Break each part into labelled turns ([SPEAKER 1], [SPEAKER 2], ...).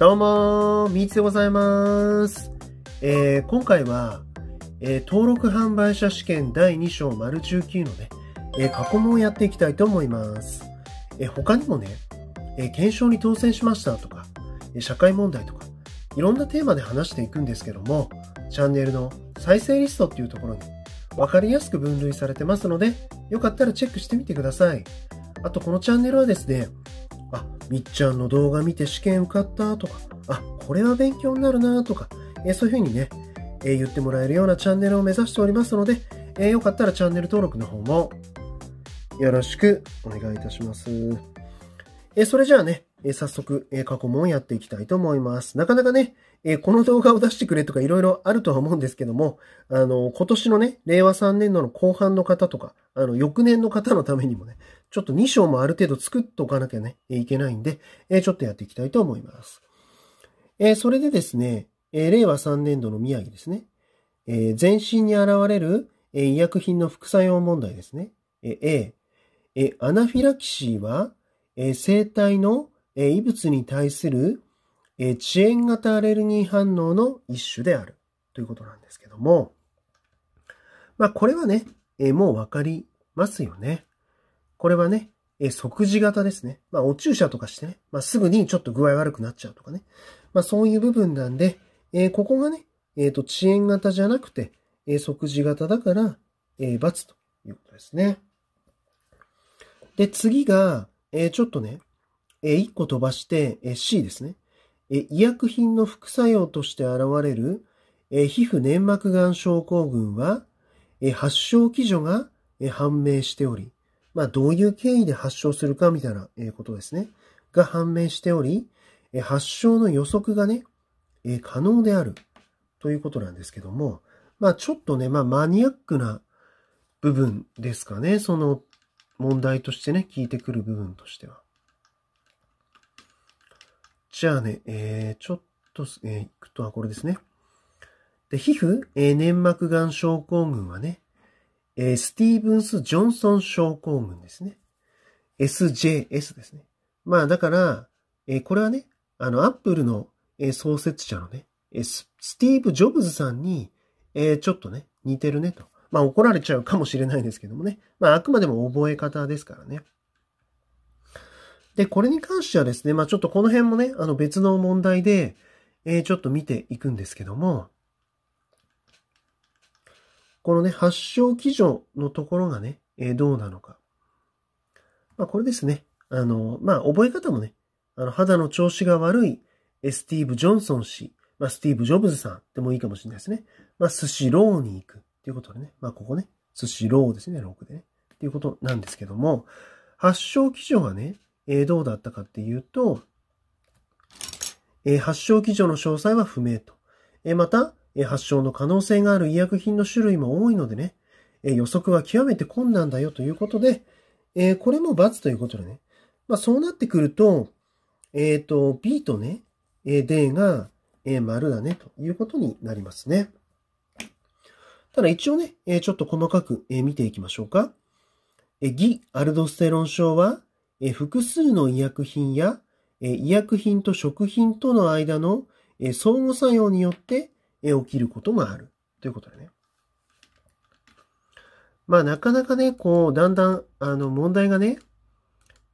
[SPEAKER 1] どうもー、みーつでございます。えー、今回は、えー、登録販売者試験第2章丸19のね、えー、過去問をやっていきたいと思います。え他にもね、え検証に当選しましたとか、え社会問題とか、いろんなテーマで話していくんですけども、チャンネルの再生リストっていうところにわかりやすく分類されてますので、よかったらチェックしてみてください。あと、このチャンネルはですね、あ、みっちゃんの動画見て試験受かったとか、あ、これは勉強になるなとか、えー、そういうふうにね、えー、言ってもらえるようなチャンネルを目指しておりますので、えー、よかったらチャンネル登録の方もよろしくお願いいたします。えそれじゃあね、え早速、え過去問やっていきたいと思います。なかなかね、えこの動画を出してくれとかいろいろあるとは思うんですけども、あの、今年のね、令和3年度の後半の方とか、あの、翌年の方のためにもね、ちょっと2章もある程度作っておかなきゃね、いけないんで、ちょっとやっていきたいと思います。それでですね、令和3年度の宮城ですね、全身に現れる医薬品の副作用問題ですね。A、アナフィラキシーは、生体の異物に対する遅延型アレルギー反応の一種であるということなんですけども、まあこれはね、もうわかりますよね。これはね、え即時型ですね。まあ、お注射とかしてね、まあ、すぐにちょっと具合悪くなっちゃうとかね。まあ、そういう部分なんで、えー、ここがね、えっ、ー、と、遅延型じゃなくて、えー、即時型だから、え×ということですね。で、次が、えちょっとね、え1個飛ばして、え C ですね。え医薬品の副作用として現れる、え皮膚粘膜癌症候群は、え発症基準が、え判明しており、まあ、どういう経緯で発症するかみたいなことですね。が判明しており、発症の予測がね、可能であるということなんですけども、まあ、ちょっとね、まあ、マニアックな部分ですかね。その問題としてね、聞いてくる部分としては。じゃあね、えー、ちょっと、えー、いくとはこれですね。で、皮膚、えー、粘膜癌症候群はね、えー、スティーブンス・ジョンソン症候群ですね。SJS ですね。まあだから、えー、これはね、あの、アップルの、えー、創設者のね、えスティーブ・ジョブズさんに、えちょっとね、似てるねと。まあ怒られちゃうかもしれないですけどもね。まああくまでも覚え方ですからね。で、これに関してはですね、まあちょっとこの辺もね、あの別の問題で、えちょっと見ていくんですけども、このね、発症基準のところがね、えどうなのか。まあ、これですね。あの、まあ、覚え方もね、あの、肌の調子が悪い、スティーブ・ジョンソン氏、まあ、スティーブ・ジョブズさんでもいいかもしれないですね。まあ、寿司ローに行くっていうことでね、まあ、ここね、寿司ローですね、6でね、っていうことなんですけども、発症基準はね、えー、どうだったかっていうと、えー、発症基準の詳細は不明と。えー、また、発症の可能性がある医薬品の種類も多いのでね、予測は極めて困難だよということで、これも×ということでね。まあそうなってくると、えっ、ー、と、B とね、D が丸だねということになりますね。ただ一応ね、ちょっと細かく見ていきましょうか。偽アルドステロン症は、複数の医薬品や医薬品と食品との間の相互作用によって起きることもあるということでね。まあなかなかね、こう、だんだん、あの、問題がね、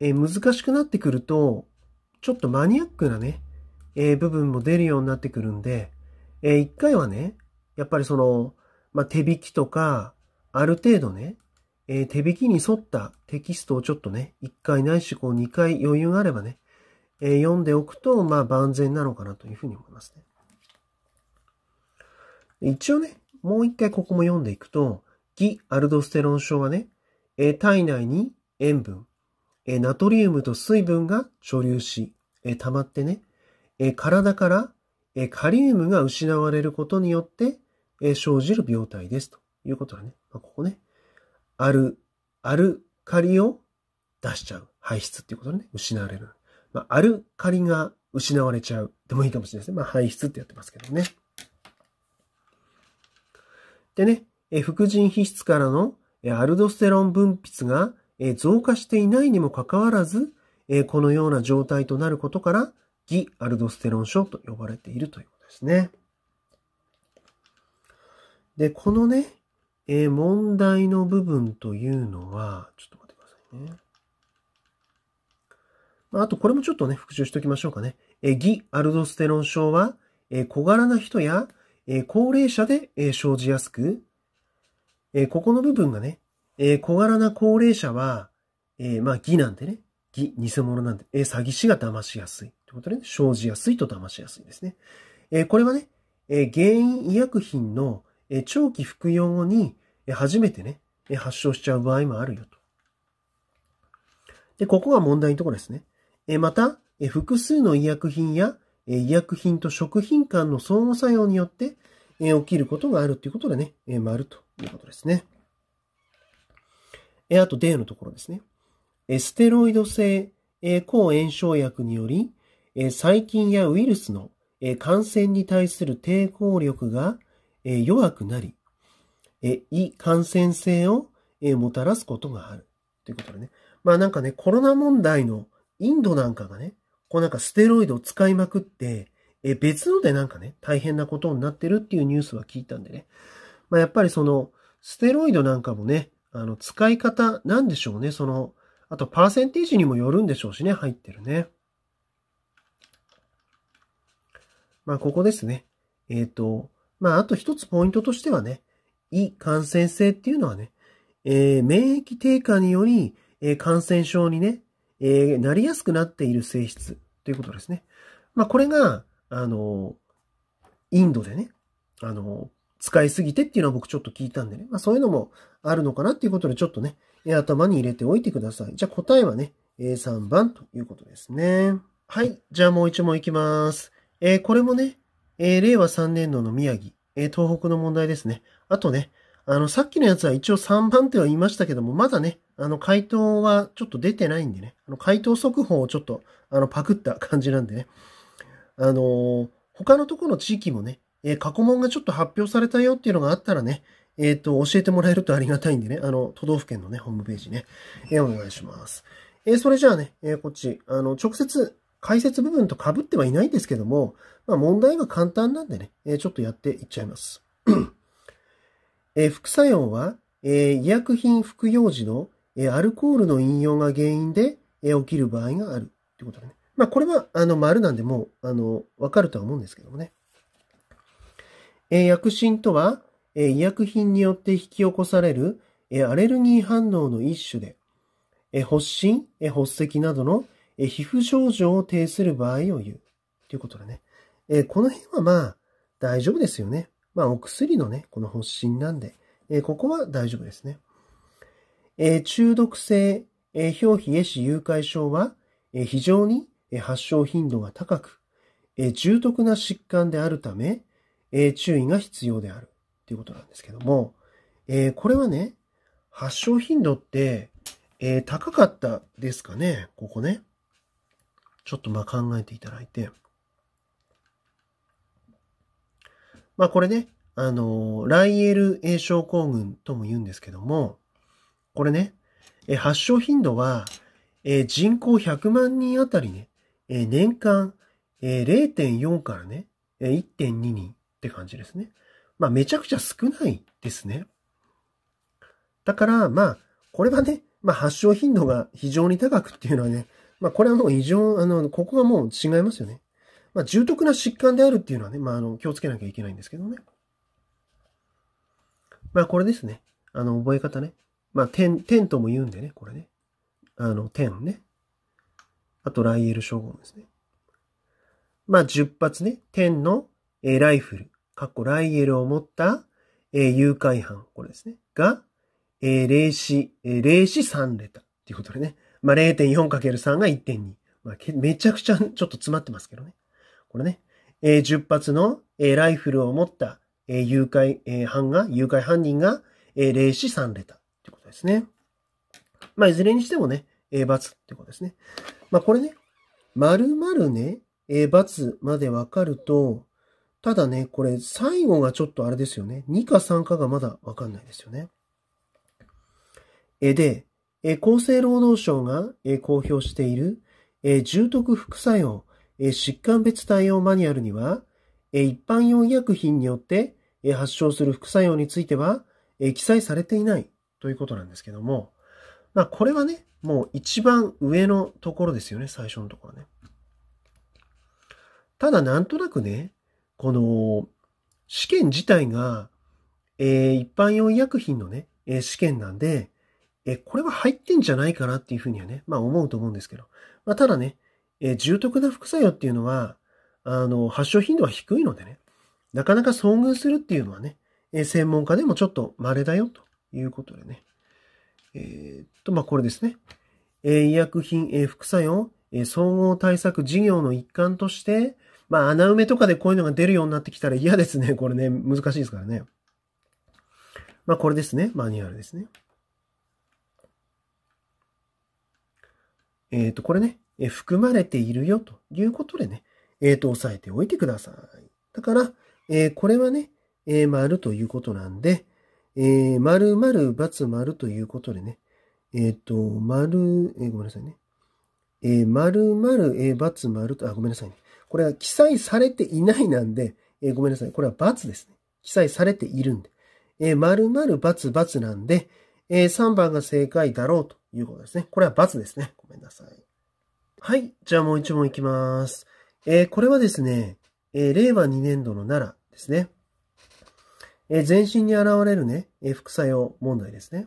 [SPEAKER 1] えー、難しくなってくると、ちょっとマニアックなね、えー、部分も出るようになってくるんで、えー、一回はね、やっぱりその、まあ、手引きとか、ある程度ね、えー、手引きに沿ったテキストをちょっとね、一回ないし、こう二回余裕があればね、えー、読んでおくと、まあ万全なのかなというふうに思いますね。一応ね、もう一回ここも読んでいくと、ギアルドステロン症はね、体内に塩分、ナトリウムと水分が貯留し、溜まってね、体からカリウムが失われることによって、生じる病態です。ということはね、ここね、ある、アルカリを出しちゃう。排出っていうことでね、失われる。あ、アルカリが失われちゃう。でもいいかもしれないですね。まあ、排出ってやってますけどね。でね、副腎皮質からのアルドステロン分泌が増加していないにもかかわらず、このような状態となることから、偽アルドステロン症と呼ばれているということですね。で、このね、え問題の部分というのは、ちょっと待ってくださいね。まあ、と、これもちょっとね、復習しておきましょうかね。えアルドステロン症は、え小柄な人やえ高齢者で、え生じやすく、えここの部分がね、え小柄な高齢者は、えまあ、偽なんでね、偽、偽物なんで、え詐欺師が騙しやすい。ということでね、生じやすいと騙しやすいですね。えこれはね、え原因医薬品の、え長期服用後に、え初めてね、え発症しちゃう場合もあるよと。で、ここが問題のところですね。えまた、え複数の医薬品や、医薬品と食品間の相互作用によって、え起きることがあるということでね、えまるということですね。えあと、D のところですね。えステロイド性、え抗炎症薬により、え細菌やウイルスの、え感染に対する抵抗力が、え弱くなり、え胃感染性を、えもたらすことがある。ということでね。まあなんかね、コロナ問題のインドなんかがね、こうなんかステロイドを使いまくって、え別のでなんかね、大変なことになってるっていうニュースは聞いたんでね。まあ、やっぱりその、ステロイドなんかもね、あの、使い方なんでしょうね。その、あと、パーセンテージにもよるんでしょうしね、入ってるね。まあ、ここですね。えっ、ー、と、まあ、あと一つポイントとしてはね、胃感染性っていうのはね、えー、免疫低下により、えー、感染症にね、えー、なりやすくなっている性質ということですね。まあ、これが、あの、インドでね、あの、使いすぎてっていうのは僕ちょっと聞いたんでね、まあ、そういうのもあるのかなっていうことでちょっとね、頭に入れておいてください。じゃあ答えはね、3番ということですね。はい。じゃあもう一問いきます。えー、これもね、えー、令和3年度の宮城、えー、東北の問題ですね。あとね、あの、さっきのやつは一応3番手は言いましたけども、まだね、あの、回答はちょっと出てないんでね、あの、回答速報をちょっと、あの、パクった感じなんでね、あのー、他のところの地域もね、えー、過去問がちょっと発表されたよっていうのがあったらね、えっ、ー、と、教えてもらえるとありがたいんでね、あの、都道府県のね、ホームページね、えー、お願いします。えー、それじゃあね、えー、こっち、あの、直接、解説部分と被ってはいないんですけども、まあ、問題が簡単なんでね、えー、ちょっとやっていっちゃいます。え副作用は、え医薬品服用時の、えアルコールの飲用が原因で、え起きる場合があるってことだね。まあ、これは、あの、丸なんでもう、あの、わかるとは思うんですけどもね。え薬診とは、え医薬品によって引き起こされる、えアレルギー反応の一種で、え発疹、え発石などの、え皮膚症状を呈する場合を言う。ということだね。えこの辺はまあ、大丈夫ですよね。まあ、お薬のね、この発疹なんで、えー、ここは大丈夫ですね。えー、中毒性、えー、表皮壊死誘拐症は、えー、非常に発症頻度が高く、えー、重篤な疾患であるため、えー、注意が必要であるということなんですけども、えー、これはね、発症頻度って、えー、高かったですかね、ここね。ちょっとまあ考えていただいて。まあこれね、あの、ライエル炎症候群とも言うんですけども、これね、え発症頻度は、え人口100万人あたりね、え年間、え0.4からね、え1.2人って感じですね。まあめちゃくちゃ少ないですね。だから、まあ、これはね、まあ発症頻度が非常に高くっていうのはね、まあこれはもう異常、あの、ここはもう違いますよね。まあ、重篤な疾患であるっていうのはね、まあ、あの、気をつけなきゃいけないんですけどね。まあ、これですね。あの、覚え方ね。まあ、点、点とも言うんでね、これね。あの、点ね。あと、ライエル称号ですね。まあ、10発ね。点の、えー、ライフル、かっこライエルを持った、えー、誘拐犯、これですね。が、えー、霊視、えー、霊視3レタということでね。まあ、0.4×3 が1.2。まあ、めちゃくちゃちょっと詰まってますけどね。これね、えー、10発の、えー、ライフルを持った、えー、誘拐、えー、犯が、誘拐犯人が、えー、霊視されたってことですね。まあ、いずれにしてもね、えー、罰ってことですね。まあ、これね、丸々ね、えー、罰までわかると、ただね、これ最後がちょっとあれですよね。2か3かがまだわかんないですよね。えー、で、えー、厚生労働省が、えー、公表している、えー、重篤副作用疾患別対応マニュアルには、一般用医薬品によって発症する副作用については記載されていないということなんですけども、まあこれはね、もう一番上のところですよね、最初のところね。ただなんとなくね、この試験自体が、え一般用医薬品のね、え試験なんで、えこれは入ってんじゃないかなっていうふうにはね、まあ思うと思うんですけど、まあただね、えー、重篤な副作用っていうのは、あの、発症頻度は低いのでね、なかなか遭遇するっていうのはね、えー、専門家でもちょっと稀だよということでね。えー、っと、まあ、これですね。え医薬品、え副作用、え総合対策事業の一環として、まあ、穴埋めとかでこういうのが出るようになってきたら嫌ですね。これね、難しいですからね。まあ、これですね。マニュアルですね。えっ、ー、と、これね。え含まれているよということでね、えっ、ー、と、押さえておいてください。だから、えー、これはね、えー、丸ということなんで、えー、丸丸×丸ということでね、えっ、と、丸、えごめんなさいね。えー、丸丸、え×丸と、あ、ごめんなさいね。これは記載されていないなんで、えごめんなさい。これは×ですね。記載されているんで。えー、丸々××なんで、えー、3番が正解だろうということですね。これは×ですね。ごめんなさい。はい。じゃあもう一問いきます。えー、これはですね、えー、令和2年度の奈良ですね。えー、全身に現れるね、え副作用問題ですね。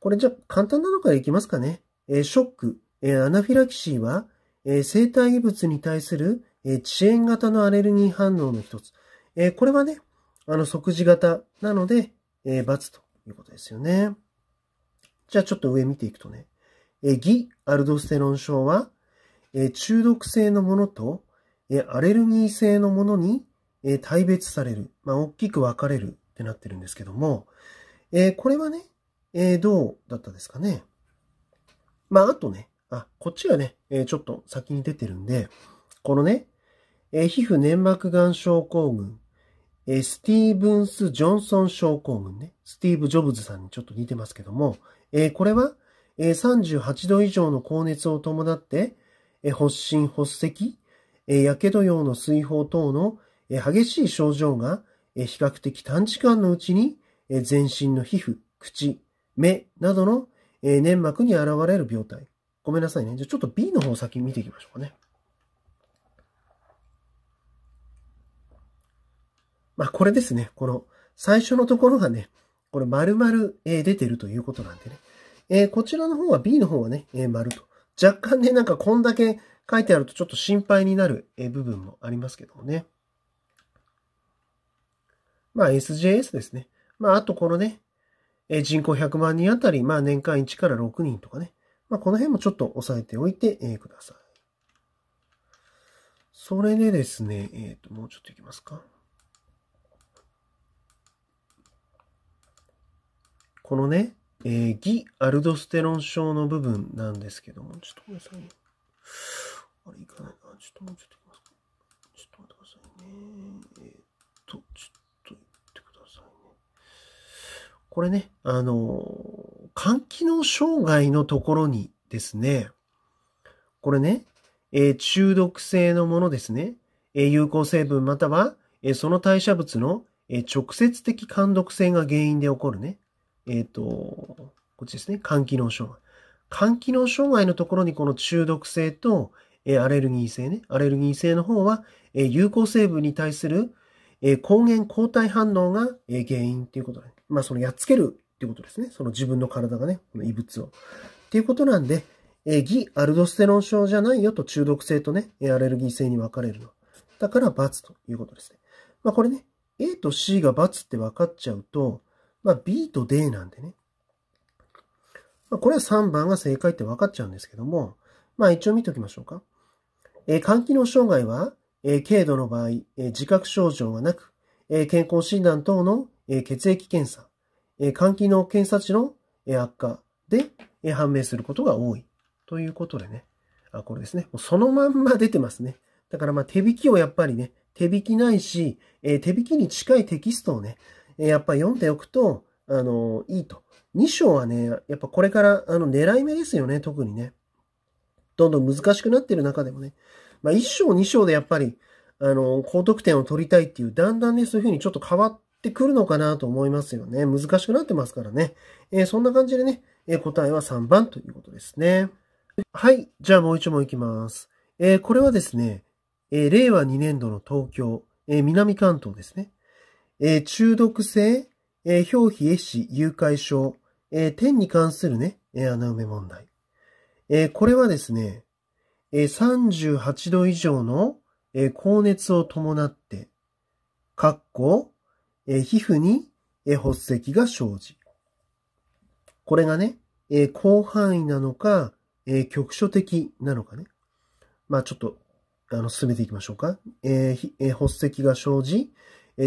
[SPEAKER 1] これじゃあ簡単なのからいきますかね。えショック、えアナフィラキシーは、え生体異物に対する、え遅延型のアレルギー反応の一つ。えこれはね、あの即時型なので、え×ということですよね。じゃあちょっと上見ていくとね。えギアルドステロン症は、え中毒性のものと、えアレルギー性のものに、え大別される。まあ、大きく分かれるってなってるんですけども、えこれはね、えどうだったですかね。まあ、あとね、あ、こっちがね、えちょっと先に出てるんで、このね、え皮膚粘膜癌症候群、えスティーブンス・ジョンソン症候群ね、スティーブ・ジョブズさんにちょっと似てますけども、えこれは、え38度以上の高熱を伴って、え発疹、発咳、えやけど用の水泡等の、え激しい症状が、え比較的短時間のうちに、え全身の皮膚、口、目などの、え粘膜に現れる病態。ごめんなさいね。じゃちょっと B の方先見ていきましょうかね。まあ、これですね。この最初のところがね、これ丸々出てるということなんでね。えー、こちらの方は B の方はね、えー、丸と。若干ね、なんかこんだけ書いてあるとちょっと心配になる、え部分もありますけどもね。まあ SJS ですね。まああとこのね、えー、人口100万人あたり、まあ年間1から6人とかね。まあこの辺もちょっと押さえておいて、えー、ください。それでですね、えっ、ー、と、もうちょっといきますか。このね、えー、ギアルドステロン症の部分なんですけども、ちょっとごめんなさいね。あれ、いかないな。ちょっともうちょっといきますか。ちょっと待ってくださいね。えー、っと、ちょっと言ってくださいね。これね、あの、肝機能障害のところにですね、これね、えー、中毒性のものですね、えー、有効成分または、えー、その代謝物の、え直接的肝毒性が原因で起こるね、えっ、ー、と、こっちですね、肝機能障害。肝機能障害のところにこの中毒性と、えアレルギー性ね、アレルギー性の方は、え有効成分に対する、え抗原抗体反応が、え原因っていうことで、まあそのやっつけるっていうことですね。その自分の体がね、この異物を。っていうことなんで、え偽アルドステロン症じゃないよと中毒性とね、アレルギー性に分かれるの。だから×ということですね。まあこれね、A と C が×って分かっちゃうと、まあ、B と D なんでね。まあ、これは3番が正解って分かっちゃうんですけども、まあ一応見ておきましょうか。えー、肝機能障害は、えー、軽度の場合、えー、自覚症状がなく、えー、健康診断等の、えー、血液検査、えー、肝機能検査値の、えー、悪化で、えー、判明することが多い。ということでね。あ、これですね。もうそのまんま出てますね。だからまあ手引きをやっぱりね、手引きないし、えー、手引きに近いテキストをね、やっぱり読んでおくと、あの、いいと。2章はね、やっぱこれから、あの、狙い目ですよね、特にね。どんどん難しくなってる中でもね。まあ、1章、2章でやっぱり、あの、高得点を取りたいっていう、だんだんね、そういう風にちょっと変わってくるのかなと思いますよね。難しくなってますからね。えー、そんな感じでね、えー、答えは3番ということですね。はい。じゃあもう一問いきます。えー、これはですね、え令和2年度の東京、え南関東ですね。えー、中毒性、えー、表皮壊死、誘拐症、えー、天に関するね、えー、穴埋め問題。えー、これはですね、えー、38度以上の、えー、高熱を伴って、かっこ、えー、皮膚に、えー、発石が生じ。これがね、えー、広範囲なのか、えー、局所的なのかね。まあちょっと、あの、進めていきましょうか。えー、えー、発石が生じ、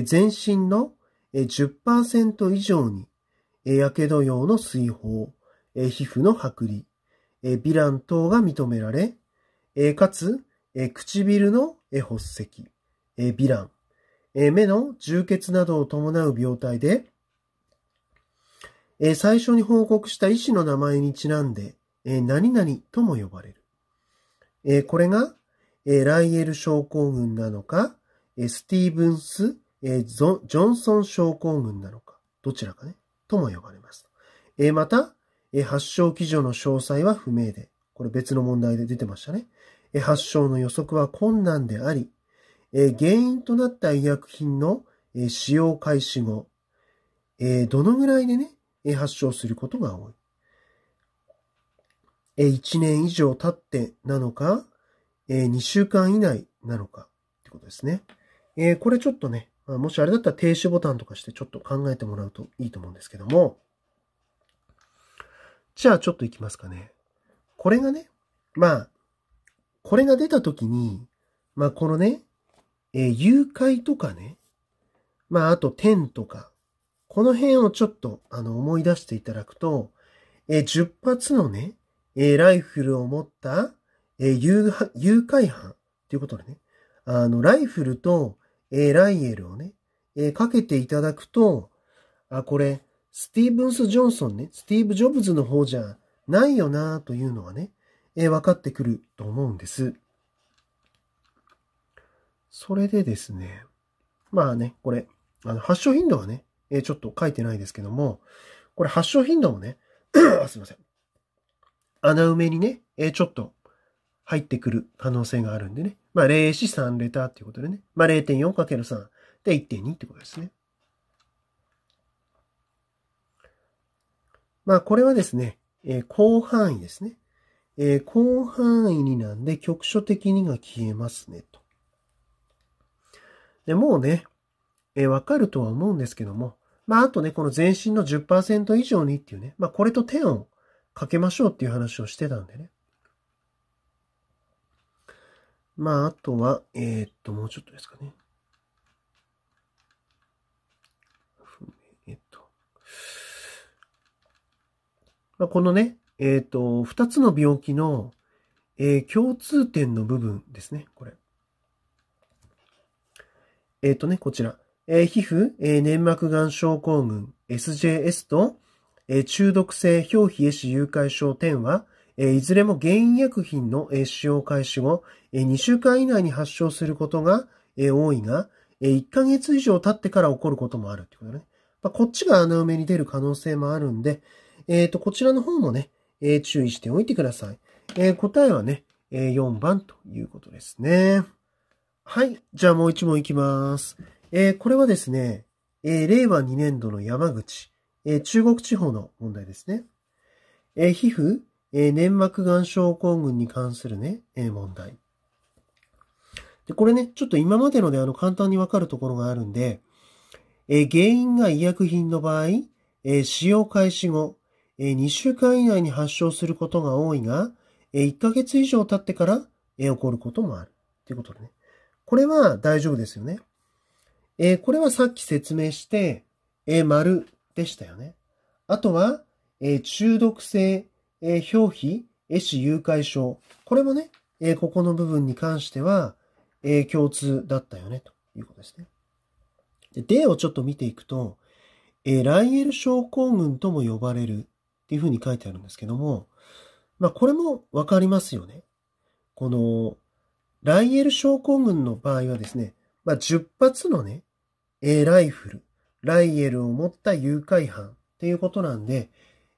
[SPEAKER 1] 全身の10%以上に、やけど用の水泡、皮膚の剥離、ヴィラン等が認められ、かつ、唇の発石、ヴィラン、目の充血などを伴う病態で、最初に報告した医師の名前にちなんで、何々とも呼ばれる。これが、ライエル症候群なのか、スティーブンスえー、ジョンソン症候群なのか、どちらかね、とも呼ばれます。えー、また、えー、発症基準の詳細は不明で、これ別の問題で出てましたね。えー、発症の予測は困難であり、えー、原因となった医薬品の、えー、使用開始後、えー、どのぐらいでね、えー、発症することが多い。えー、1年以上経ってなのか、えー、2週間以内なのかってことですね。えー、これちょっとね、もしあれだったら停止ボタンとかしてちょっと考えてもらうといいと思うんですけども。じゃあちょっと行きますかね。これがね、まあ、これが出た時に、まあこのね、えー、誘拐とかね、まああと天とか、この辺をちょっとあの思い出していただくと、えー、10発のね、えー、ライフルを持った、えー、誘拐犯っていうことでね、あの、ライフルと、えー、ライエルをね、えー、かけていただくと、あ、これ、スティーブンス・ジョンソンね、スティーブ・ジョブズの方じゃないよなというのはね、えー、分かってくると思うんです。それでですね、まあね、これ、あの、発症頻度はね、えー、ちょっと書いてないですけども、これ発症頻度もね、あすいません。穴埋めにね、えー、ちょっと入ってくる可能性があるんでね、まあ、0 4、3レターっていうことでね。まあ、0.4×3 で1.2ってことですね。まあ、これはですね、えー、広範囲ですね。えー、広範囲になんで局所的にが消えますね、と。で、もうね、えー、わかるとは思うんですけども、まあ、あとね、この全身の10%以上にっていうね、まあ、これと点をかけましょうっていう話をしてたんでね。まあ、あとは、えー、っと、もうちょっとですかね。えー、っと。まあ、このね、えー、っと、二つの病気の、えー、共通点の部分ですね、これ。えっ、とね、こちら。えー、皮膚、えー、粘膜癌症候群 SJS と、え中毒性表皮壊死誘拐症10は、えいずれも原因薬品の、え使用開始後、え2週間以内に発症することが、え多いが、え1ヶ月以上経ってから起こることもあるってことね。まあ、こっちが穴埋めに出る可能性もあるんで、えっ、ー、と、こちらの方もね、えー、注意しておいてください。えー、答えはね、え4番ということですね。はい。じゃあもう1問いきます。えこれはですね、え令和2年度の山口、え中国地方の問題ですね。え皮膚、えー、粘膜癌症候群に関するね、えー、問題。で、これね、ちょっと今までので、あの、簡単にわかるところがあるんで、えー、原因が医薬品の場合、え使用開始後、え2週間以内に発症することが多いが、え1ヶ月以上経ってから、え起こることもある。ということでね。これは大丈夫ですよね。えこれはさっき説明して、え丸でしたよね。あとは、え中毒性えー、表皮、絵師誘拐症。これもね、えー、ここの部分に関しては、えー、共通だったよね、ということですね。で、例をちょっと見ていくと、えー、ライエル症候群とも呼ばれるっていうふうに書いてあるんですけども、まあ、これもわかりますよね。この、ライエル症候群の場合はですね、まあ、10発のね、えー、ライフル、ライエルを持った誘拐犯っていうことなんで、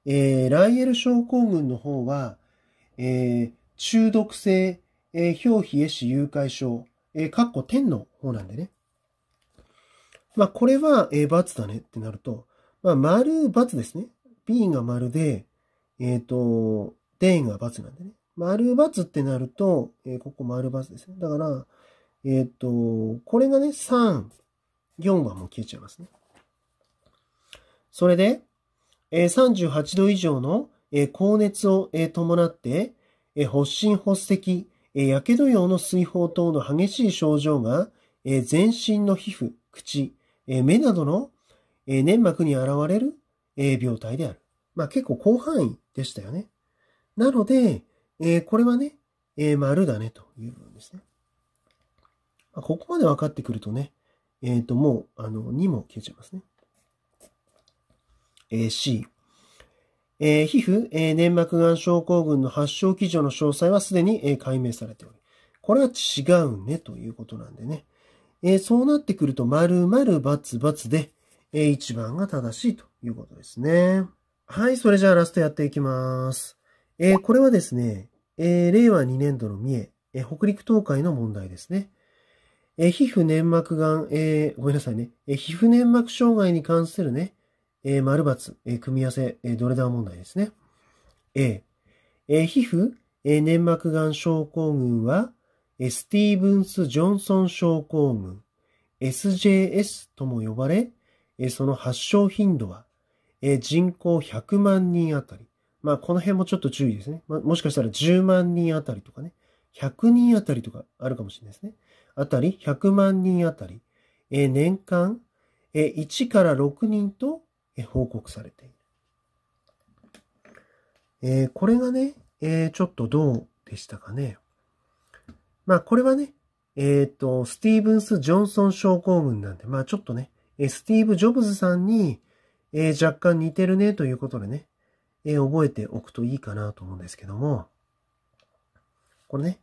[SPEAKER 1] えー、ライエル症候群の方は、えー、中毒性、えー、表皮壊死誘拐症、えー、かっこ天の方なんでね。まあ、これは、えー、×だねってなると、まあ、丸×ですね。B が丸で、えっ、ー、と、デンが×なんでね。丸×ってなると、えー、ここ丸×ですね。だから、えっ、ー、と、これがね、3、4番も消えちゃいますね。それで、38度以上の高熱を伴って、発疹発石、やけど用の水泡等の激しい症状が、全身の皮膚、口、目などの粘膜に現れる病態である。まあ結構広範囲でしたよね。なので、これはね、丸だねという部分ですね。ここまで分かってくるとね、えっ、ー、と、もう、あの、2も消えちゃいますね。C。え皮膚、え粘膜癌症候群の発症基準の詳細はすでに、え解明されており、これは違うねということなんでね。えそうなってくると、まるバツバツで、え1番が正しいということですね。はい、それじゃあラストやっていきます。えこれはですね、え令和2年度の三重、え北陸東海の問題ですね。え皮膚粘膜癌、えごめんなさいね、え皮膚粘膜障害に関するね、えー、丸×、えー、組み合わせ、えー、どれだ問題ですね。A、えー、皮膚、えー、粘膜がん症候群は、えー、スティーブンス・ジョンソン症候群、SJS とも呼ばれ、えー、その発症頻度は、えー、人口100万人あたり。まあ、この辺もちょっと注意ですね。まあ、もしかしたら10万人あたりとかね、100人あたりとかあるかもしれないですね。あたり、100万人あたり、えー、年間、えー、1から6人と報告されている。えー、これがね、えー、ちょっとどうでしたかね。まあ、これはね、えっ、ー、と、スティーブンス・ジョンソン症候群なんで、まあ、ちょっとね、スティーブ・ジョブズさんに、えー、若干似てるねということでね、えー、覚えておくといいかなと思うんですけども、これね、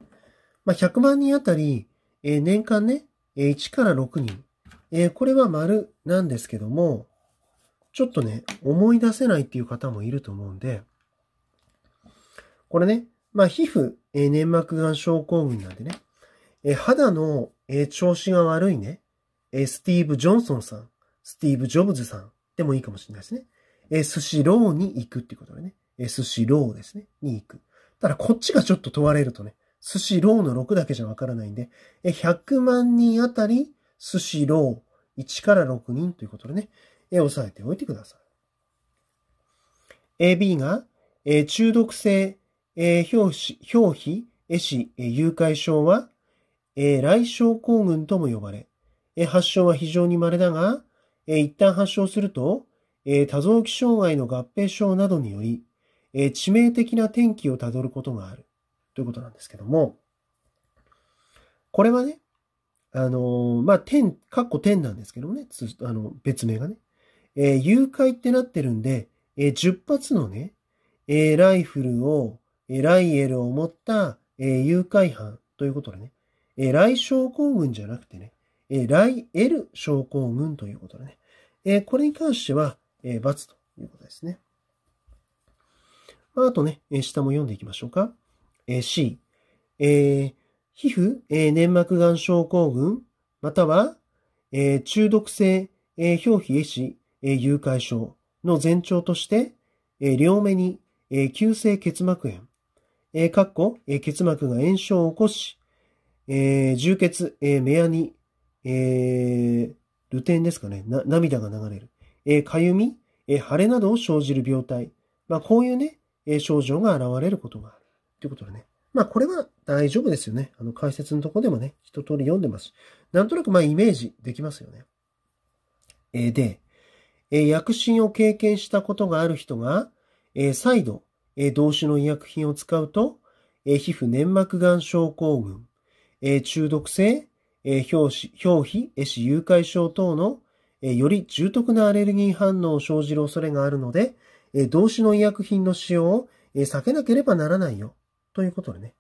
[SPEAKER 1] まあ、100万人あたり、えー、年間ね、1から6人、えー、これは丸なんですけども、ちょっとね、思い出せないっていう方もいると思うんで、これね、まあ、皮膚、えー、粘膜がん症候群なんでね、えー、肌の、えー、調子が悪いね、えスティーブ・ジョンソンさん、スティーブ・ジョブズさんでもいいかもしれないですね。えスシローに行くっていうことでね、えスシローですね、に行く。ただ、こっちがちょっと問われるとね、スシローの6だけじゃわからないんで、え100万人あたり、スシロー1から6人ということでね、え押さえておいてください。AB が、え中毒性、え表皮、表皮、壊死、誘拐症は、え来症候群とも呼ばれ、え発症は非常に稀だが、え一旦発症すると、え多臓器障害の合併症などにより、え致命的な転機をたどることがあるということなんですけども、これはね、あのまあ、天、かっこ天なんですけどもね、あの、別名がね。えー、誘拐ってなってるんで、えー、10発のね、えー、ライフルを、えライエルを持った、え誘拐犯ということでね、えイ症候群じゃなくてね、えライエル症候群ということでね、えこれに関しては、え罰ということですね。あ、とね、え下も読んでいきましょうか。え C、え皮膚、え粘膜癌症候群、または、え中毒性、え表皮壊死、えー、誘拐症の前兆として、えー、両目に、えー、急性結膜炎、えー、かっこ、えー、結膜が炎症を起こし、えー、充血、えー、目やに、えー、ルテンですかね、な涙が流れる、えー、かゆみ、えー、腫れなどを生じる病態、まあ、こういうね、えー、症状が現れることがある。ということでね。まあ、これは大丈夫ですよね。あの、解説のとこでもね、一通り読んでますなんとなく、まあ、イメージできますよね。えー、で、え薬疹を経験したことがある人が、え再度、え同種の医薬品を使うと、え皮膚粘膜癌症候群、え中毒性、え表皮、壊死誘拐症等の、えより重篤なアレルギー反応を生じる恐れがあるので、え同種の医薬品の使用を、え避けなければならないよ。ということでね。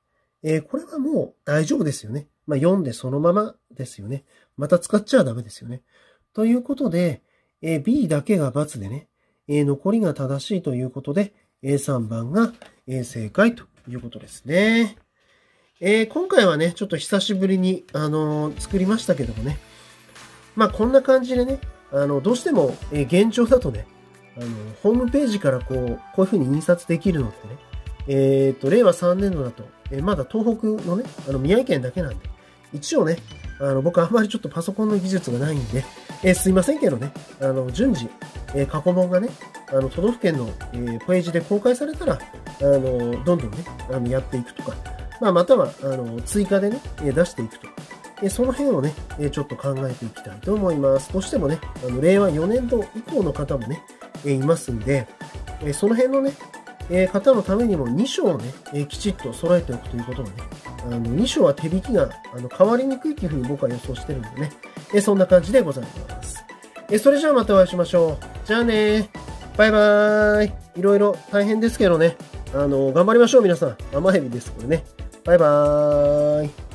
[SPEAKER 1] えこれはもう大丈夫ですよね。まあ、読んでそのままですよね。また使っちゃダメですよね。ということで、え B だけが×でね、え残りが正しいということで、a 3番が、え正解ということですね。えー、今回はね、ちょっと久しぶりに、あのー、作りましたけどもね。まあ、こんな感じでね、あの、どうしても、えー、現状だとね、あの、ホームページからこう、こういううに印刷できるのってね、えっ、と、令和3年度だと、えまだ東北のね、あの、宮城県だけなんで、一応ね、あの、僕あんまりちょっとパソコンの技術がないんで、えー、すいませんけどね、あの、順次、えー、過去問がね、あの、都道府県の、えー、ページで公開されたら、あの、どんどんね、あの、やっていくとか、まあ、または、あの、追加でね、出していくとか、えその辺をね、えちょっと考えていきたいと思います。どうしてもね、あの、令和4年度以降の方もね、えいますんで、えその辺のね、え方のためにも2章をね、えきちっと揃えておくということがね、あの2章は手引きがあの変わりにくいというふうに僕は予想してるんでね、えそんな感じでございます。えそれじゃあまたお会いしましょう。じゃあねバイバーイ。いろいろ大変ですけどね。あの、頑張りましょう、皆さん。甘エビです、これね。バイバーイ。